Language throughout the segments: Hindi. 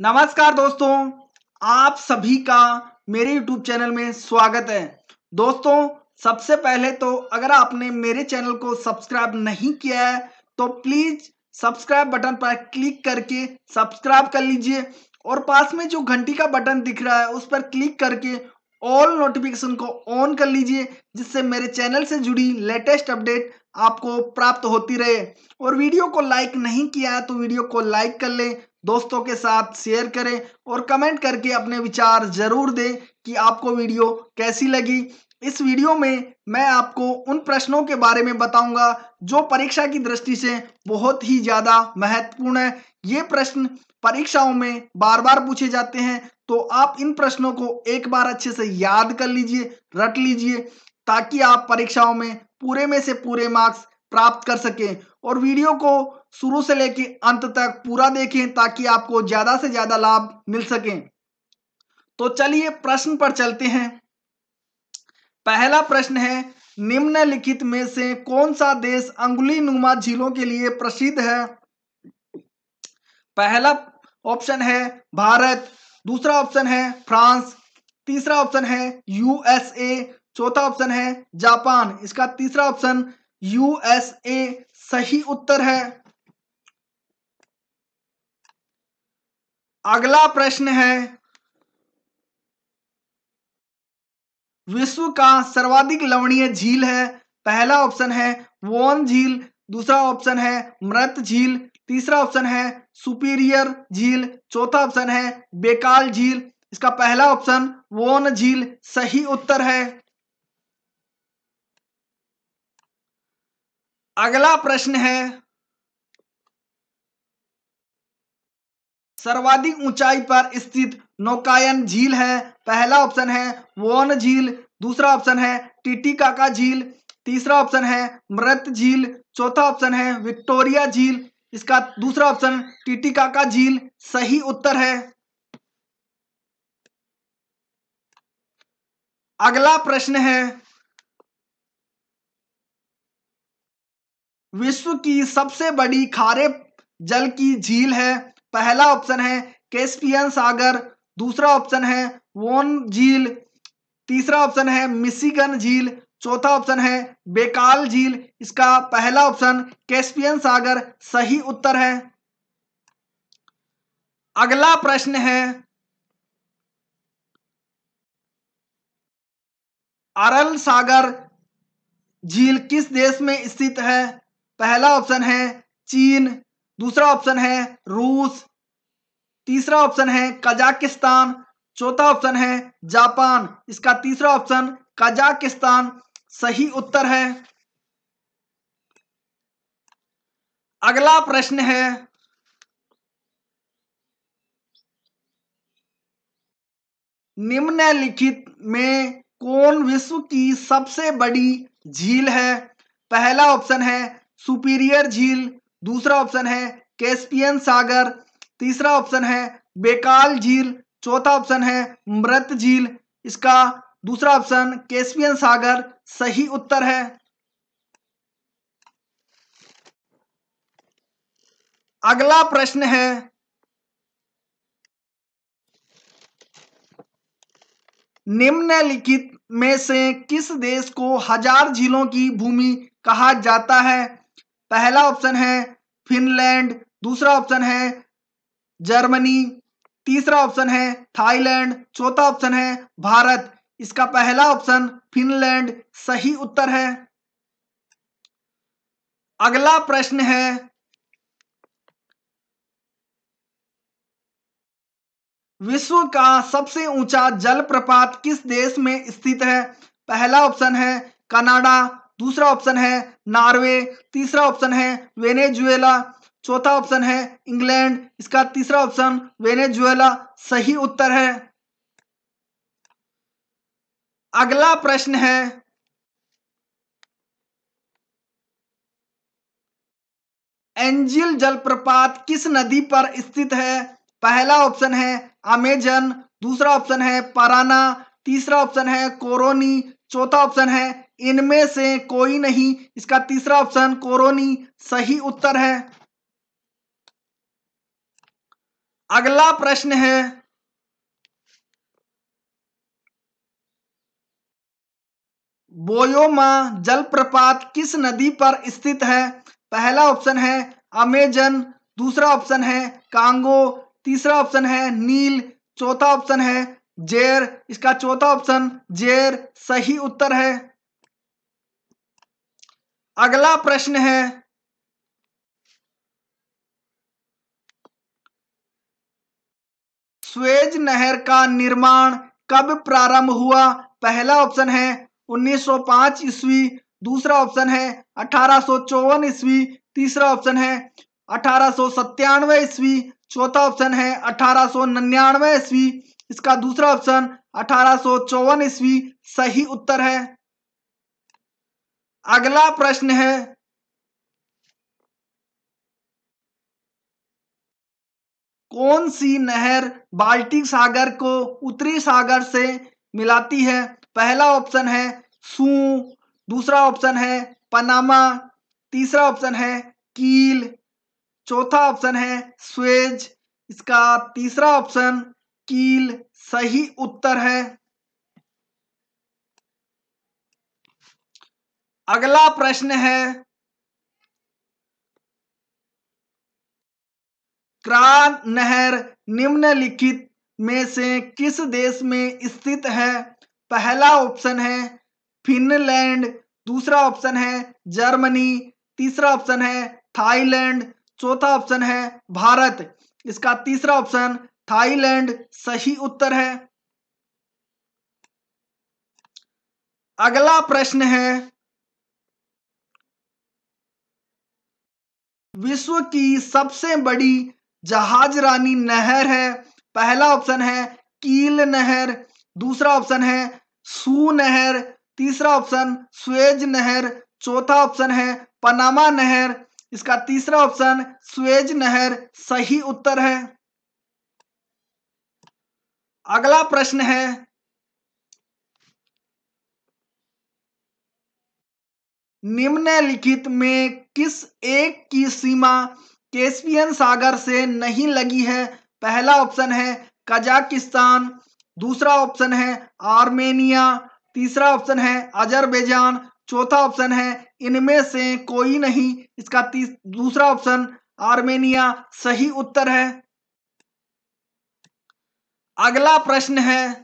नमस्कार दोस्तों आप सभी का मेरे YouTube चैनल में स्वागत है दोस्तों सबसे पहले तो अगर आपने मेरे चैनल को सब्सक्राइब नहीं किया है तो प्लीज सब्सक्राइब बटन पर क्लिक करके सब्सक्राइब कर लीजिए और पास में जो घंटी का बटन दिख रहा है उस पर क्लिक करके ऑल नोटिफिकेशन को ऑन कर लीजिए जिससे मेरे चैनल से जुड़ी लेटेस्ट अपडेट आपको प्राप्त होती रहे और वीडियो को लाइक नहीं किया है तो वीडियो को लाइक कर लें दोस्तों के साथ शेयर करें और कमेंट करके अपने विचार जरूर दें कि आपको वीडियो कैसी लगी इस वीडियो में मैं आपको उन प्रश्नों के बारे में बताऊंगा जो परीक्षा की दृष्टि से बहुत ही ज़्यादा महत्वपूर्ण है ये प्रश्न परीक्षाओं में बार बार पूछे जाते हैं तो आप इन प्रश्नों को एक बार अच्छे से याद कर लीजिए रट लीजिए ताकि आप परीक्षाओं में पूरे में से पूरे मार्क्स प्राप्त कर सकें और वीडियो को शुरू से लेके अंत तक पूरा देखें ताकि आपको ज्यादा से ज्यादा लाभ मिल सके तो चलिए प्रश्न पर चलते हैं पहला प्रश्न है निम्नलिखित में से कौन सा देश अंगुली नुमा झीलों के लिए प्रसिद्ध है पहला ऑप्शन है भारत दूसरा ऑप्शन है फ्रांस तीसरा ऑप्शन है यूएसए चौथा ऑप्शन है जापान इसका तीसरा ऑप्शन यूएसए सही उत्तर है अगला प्रश्न है विश्व का सर्वाधिक लवणीय झील है पहला ऑप्शन है वोन झील दूसरा ऑप्शन है मृत झील तीसरा ऑप्शन है सुपीरियर झील चौथा ऑप्शन है बेकाल झील इसका पहला ऑप्शन वोन झील सही उत्तर है अगला प्रश्न है सर्वाधिक ऊंचाई पर स्थित नौकायन झील है पहला ऑप्शन है वोन झील दूसरा ऑप्शन है काका झील तीसरा ऑप्शन है मृत झील चौथा ऑप्शन है विक्टोरिया झील इसका दूसरा ऑप्शन काका झील सही उत्तर है अगला प्रश्न है विश्व की सबसे बड़ी खारे जल की झील है पहला ऑप्शन है कैस्पियन सागर दूसरा ऑप्शन है वोन झील तीसरा ऑप्शन है मिसिगन झील चौथा ऑप्शन है बेकाल झील इसका पहला ऑप्शन कैस्पियन सागर सही उत्तर है अगला प्रश्न है अरल सागर झील किस देश में स्थित है पहला ऑप्शन है चीन दूसरा ऑप्शन है रूस तीसरा ऑप्शन है कजाकिस्तान चौथा ऑप्शन है जापान इसका तीसरा ऑप्शन कजाकिस्तान सही उत्तर है अगला प्रश्न है निम्नलिखित में कौन विश्व की सबसे बड़ी झील है पहला ऑप्शन है सुपीरियर झील दूसरा ऑप्शन है कैस्पियन सागर तीसरा ऑप्शन है बेकाल झील चौथा ऑप्शन है मृत झील इसका दूसरा ऑप्शन कैस्पियन सागर सही उत्तर है अगला प्रश्न है निम्नलिखित में से किस देश को हजार झीलों की भूमि कहा जाता है पहला ऑप्शन है फिनलैंड दूसरा ऑप्शन है जर्मनी तीसरा ऑप्शन है थाईलैंड चौथा ऑप्शन है भारत इसका पहला ऑप्शन फिनलैंड सही उत्तर है अगला प्रश्न है विश्व का सबसे ऊंचा जलप्रपात किस देश में स्थित है पहला ऑप्शन है कनाडा दूसरा ऑप्शन है नॉर्वे तीसरा ऑप्शन है वेनेजुएला चौथा ऑप्शन है इंग्लैंड इसका तीसरा ऑप्शन वेनेजुएला सही उत्तर है अगला प्रश्न है एंजिल जलप्रपात किस नदी पर स्थित है पहला ऑप्शन है अमेजन दूसरा ऑप्शन है पराना तीसरा ऑप्शन है कोरोनी चौथा ऑप्शन है इनमें से कोई नहीं इसका तीसरा ऑप्शन कोरोनी सही उत्तर है अगला प्रश्न है बोयोमा जलप्रपात किस नदी पर स्थित है पहला ऑप्शन है अमेजन दूसरा ऑप्शन है कांगो तीसरा ऑप्शन है नील चौथा ऑप्शन है जेर इसका चौथा ऑप्शन जेर सही उत्तर है अगला प्रश्न है स्वेज नहर का निर्माण कब प्रारंभ हुआ पहला ऑप्शन है 1905 ईस्वी दूसरा ऑप्शन है अठारह ईस्वी तीसरा ऑप्शन है अठारह ईस्वी चौथा ऑप्शन है अठारह ईस्वी इसका दूसरा ऑप्शन अठारह ईस्वी सही उत्तर है अगला प्रश्न है कौन सी नहर बाल्टिक सागर को उत्तरी सागर से मिलाती है पहला ऑप्शन है सू दूसरा ऑप्शन है पनामा तीसरा ऑप्शन है कील चौथा ऑप्शन है स्वेज इसका तीसरा ऑप्शन कील सही उत्तर है अगला प्रश्न है क्रान नहर निम्नलिखित में से किस देश में स्थित है पहला ऑप्शन है फिनलैंड दूसरा ऑप्शन है जर्मनी तीसरा ऑप्शन है थाईलैंड चौथा ऑप्शन है भारत इसका तीसरा ऑप्शन थाईलैंड सही उत्तर है अगला प्रश्न है विश्व की सबसे बड़ी जहाज रानी नहर है पहला ऑप्शन है कील नहर दूसरा ऑप्शन है सू नहर तीसरा ऑप्शन स्वेज नहर चौथा ऑप्शन है पनामा नहर इसका तीसरा ऑप्शन स्वेज नहर सही उत्तर है अगला प्रश्न है निम्नलिखित में किस एक की सीमा कैस्पियन सागर से नहीं लगी है पहला ऑप्शन है कजाकिस्तान दूसरा ऑप्शन है आर्मेनिया तीसरा ऑप्शन है अजरबैजान चौथा ऑप्शन है इनमें से कोई नहीं इसका दूसरा ऑप्शन आर्मेनिया सही उत्तर है अगला प्रश्न है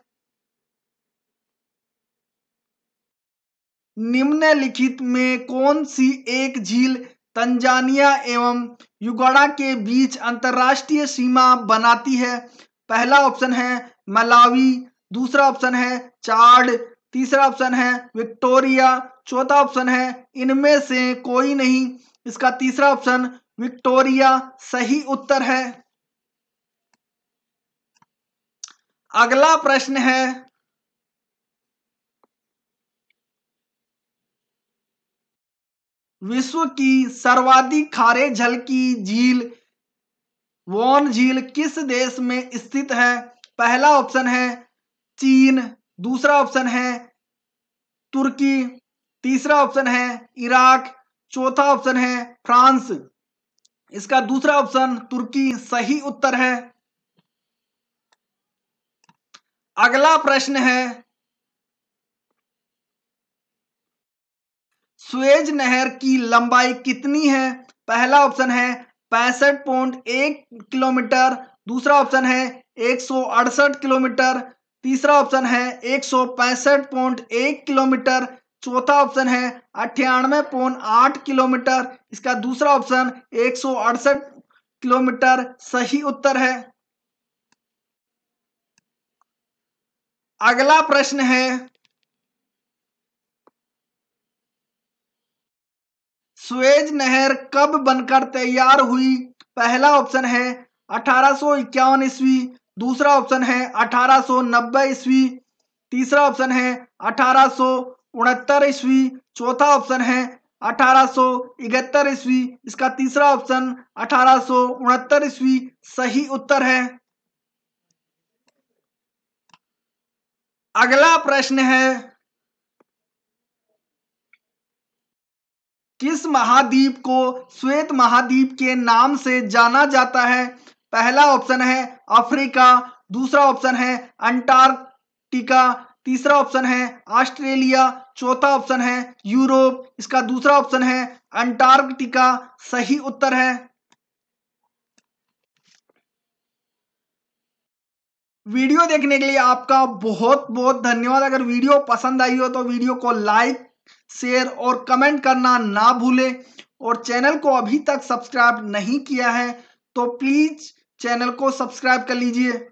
निम्नलिखित में कौन सी एक झील तंजानिया एवं युगाड़ा के बीच अंतर्राष्ट्रीय सीमा बनाती है पहला ऑप्शन है मलावी दूसरा ऑप्शन है चार्ड तीसरा ऑप्शन है विक्टोरिया चौथा ऑप्शन है इनमें से कोई नहीं इसका तीसरा ऑप्शन विक्टोरिया सही उत्तर है अगला प्रश्न है विश्व की सर्वाधिक खारे झल की झील वॉन झील किस देश में स्थित है पहला ऑप्शन है चीन दूसरा ऑप्शन है तुर्की तीसरा ऑप्शन है इराक चौथा ऑप्शन है फ्रांस इसका दूसरा ऑप्शन तुर्की सही उत्तर है अगला प्रश्न है स्वेज नहर की लंबाई कितनी है पहला ऑप्शन है पैंसठ पॉइंट एक किलोमीटर दूसरा ऑप्शन है एक सौ अड़सठ किलोमीटर तीसरा ऑप्शन है एक सौ पैंसठ पॉइंट एक किलोमीटर चौथा ऑप्शन है अठानवे पॉइंट आठ किलोमीटर इसका दूसरा ऑप्शन एक सौ अड़सठ किलोमीटर सही उत्तर है अगला प्रश्न है स्वेज नहर कब बनकर तैयार हुई पहला ऑप्शन है अठारह ईस्वी दूसरा ऑप्शन है अठारह ईस्वी तीसरा ऑप्शन है अठारह ईस्वी चौथा ऑप्शन है अठारह ईस्वी इसका तीसरा ऑप्शन अठारह ईस्वी सही उत्तर है अगला प्रश्न है किस महाद्वीप को श्वेत महाद्वीप के नाम से जाना जाता है पहला ऑप्शन है अफ्रीका दूसरा ऑप्शन है अंटार्कटिका तीसरा ऑप्शन है ऑस्ट्रेलिया चौथा ऑप्शन है यूरोप इसका दूसरा ऑप्शन है अंटार्कटिका सही उत्तर है वीडियो देखने के लिए आपका बहुत बहुत धन्यवाद अगर वीडियो पसंद आई हो तो वीडियो को लाइक शेयर और कमेंट करना ना भूले और चैनल को अभी तक सब्सक्राइब नहीं किया है तो प्लीज़ चैनल को सब्सक्राइब कर लीजिए